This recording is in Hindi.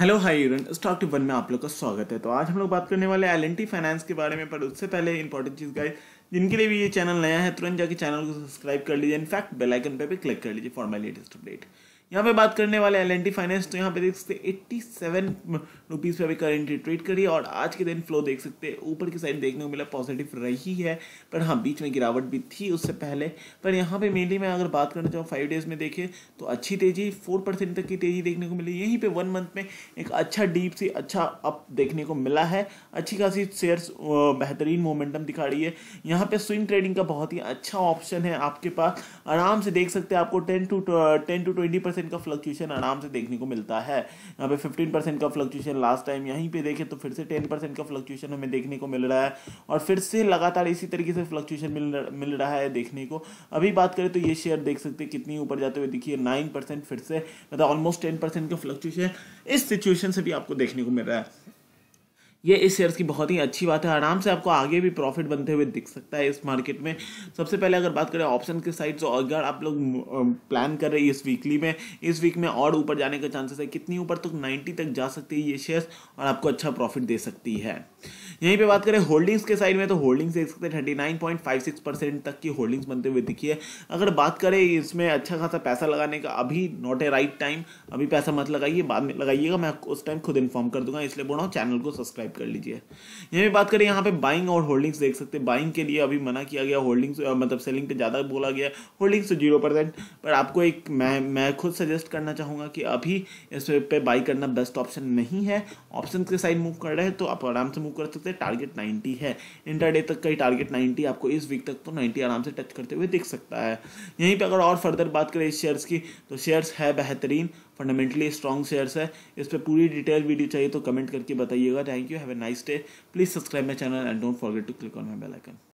हेलो हाई यूरन स्टॉक टिप वन में आप लोग का स्वागत है तो आज हम लोग बात करने वाले एल फाइनेंस के बारे में पर उससे पहले इंपॉर्टेंट चीज़ गाइस जिनके लिए भी ये चैनल नया है तुरंत जाके चैनल को सब्सक्राइब कर लीजिए इनफैक्ट बेल आइकन पे भी क्लिक कर लीजिए फॉर माई लेटेस्ट अपडेट यहाँ पे बात करने वाले एल एन फाइनेंस तो यहाँ पे देख सकते एट्टी सेवन रुपीज़ पर अभी करेंटली ट्रेड करी और आज के दिन फ्लो देख सकते हैं ऊपर की साइड देखने को मिला पॉजिटिव रही है पर हाँ बीच में गिरावट भी थी उससे पहले पर यहाँ पे मेनली मैं अगर बात करना चाहूँ फाइव डेज़ में देखे तो अच्छी तेज़ी फोर परसेंट तक की तेज़ी देखने को मिली यहीं पर वन मंथ में एक अच्छा डीप सी अच्छा अप देखने को मिला है अच्छी खासी शेयर्स बेहतरीन मोमेंटम दिखा रही है यहाँ पे स्विंग ट्रेडिंग का बहुत ही अच्छा ऑप्शन है आपके पास आराम से देख सकते हैं आपको ten two ten two twenty percent percent का फ्लक्चुएशन आराम से देखने को मिलता है यहाँ पे फिफ्टीन परसेंट का फ्लक्चुएशन लास्ट टाइम यहीं पे देखें तो फिर से टेन परसेंट का फ्लक्चुएशन हमें देखने को मिल रहा है और फिर से लगातार इसी तरीके से फ्लक्चुएशन मिल मिल रहा है देखने को अभी बात करें तो ये शेयर देख सकते हैं कितनी ऊपर जाते हुए देखिए नाइन फिर से मतलब ऑलमोस्ट टेन का फ्लक्चुएशन इस सिचुएशन से भी आपको देखने को मिल रहा है ये इस शेयर्स की बहुत ही अच्छी बात है आराम से आपको आगे भी प्रॉफिट बनते हुए दिख सकता है इस मार्केट में सबसे पहले अगर बात करें ऑप्शन के साइड तो अगर आप लोग प्लान कर रहे हैं इस वीकली में इस वीक में और ऊपर जाने का चांसेस है कितनी ऊपर तक तो नाइन्टी तक जा सकती है ये शेयर्स और आपको अच्छा प्रॉफिट दे सकती है यहीं पर बात करें होल्डिंग्स के साइड में तो होल्डिंग्स देख सकते हैं thirty nine point five six percent तक की होल्डिंग्स बनते हुए दिखी है अगर बात करें इसमें अच्छा खासा पैसा लगाने का अभी नॉट ए राइट टाइम अभी पैसा मत लगाइए बाद में लगाइएगा मैं उस टाइम खुद इन्फॉर्म कर दूंगा इसलिए बोल रहा हूँ चैनल को सब्सक्राइब टाइप कर लीजिए यहीं बात करें यहाँ पे बाइंग और होल्डिंग्स देख सकते हैं बाइंग के लिए अभी मना किया गया होल्डिंग्स मतलब सेलिंग पे ज़्यादा बोला गया होल्डिंग्स तो जीरो परसेंट पर आपको एक मैं मैं खुद सजेस्ट करना चाहूँगा कि अभी इस पे बाई करना बेस्ट ऑप्शन नहीं है ऑप्शन के साइड मूव कर रहे हैं तो आप आराम से मूव कर सकते हैं टारगेट नाइन्टी है इंटर तक का ही टारगेट नाइन्टी आपको इस वीक तक तो नाइन्टी आराम से टच करते हुए दिख सकता है यहीं पर अगर और फर्दर बात करें इस शेयर्स की तो शेयर्स है बेहतरीन फंडामेंटली स्ट्रॉन्ग शेयर्स है इस पर पूरी डिटेल वीडियो चाहिए तो कमेंट करके बताइएगा thank you Have a nice day. Please subscribe my channel and don't forget to click on my bell icon.